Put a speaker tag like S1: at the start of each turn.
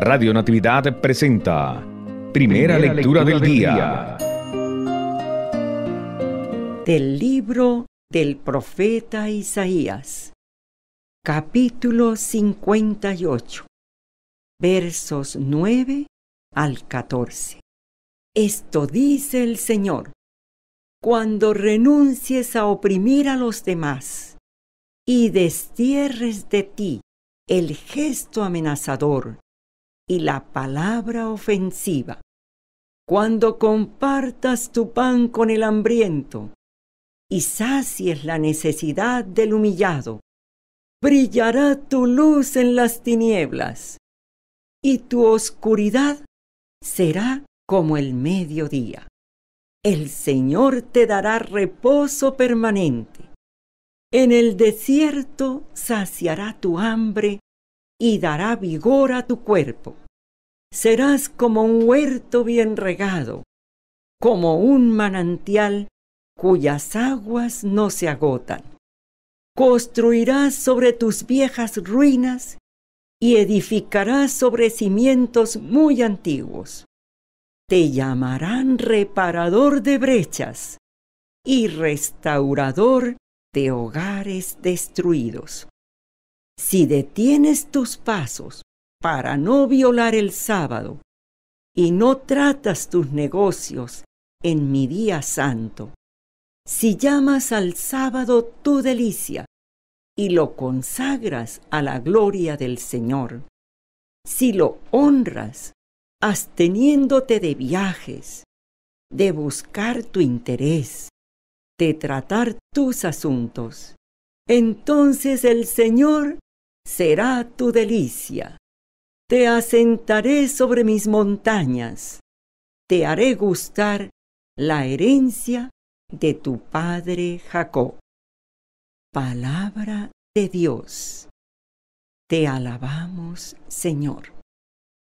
S1: Radio Natividad presenta Primera, lectura, del, día. día. Del libro del profeta Isaías, capítulo 58, versos 9 al 14. Esto dice el Señor. Cuando renuncies a oprimir a los demás y destierres de ti el gesto amenazador y la palabra ofensiva. Cuando compartas tu pan con el hambriento y sacies la necesidad del humillado, brillará tu luz en las tinieblas y tu oscuridad será como el mediodía. El Señor te dará reposo permanente. En el desierto saciará tu hambre y dará vigor a tu cuerpo. Serás como un huerto bien regado, como un manantial cuyas aguas no se agotan. Construirás sobre tus viejas ruinas y edificarás sobre cimientos muy antiguos. Te llamarán reparador de brechas y restaurador de hogares destruidos. Si detienes tus pasos para no violar el sábado y no tratas tus negocios en mi día santo, si llamas al sábado tu delicia y lo consagras a la gloria del Señor, si lo honras absteniéndote de viajes, de buscar tu interés, de tratar tus asuntos, entonces el Señor será tu delicia. Te asentaré sobre mis montañas, te haré gustar la herencia de tu padre Jacob. Palabra de Dios. Te alabamos, Señor.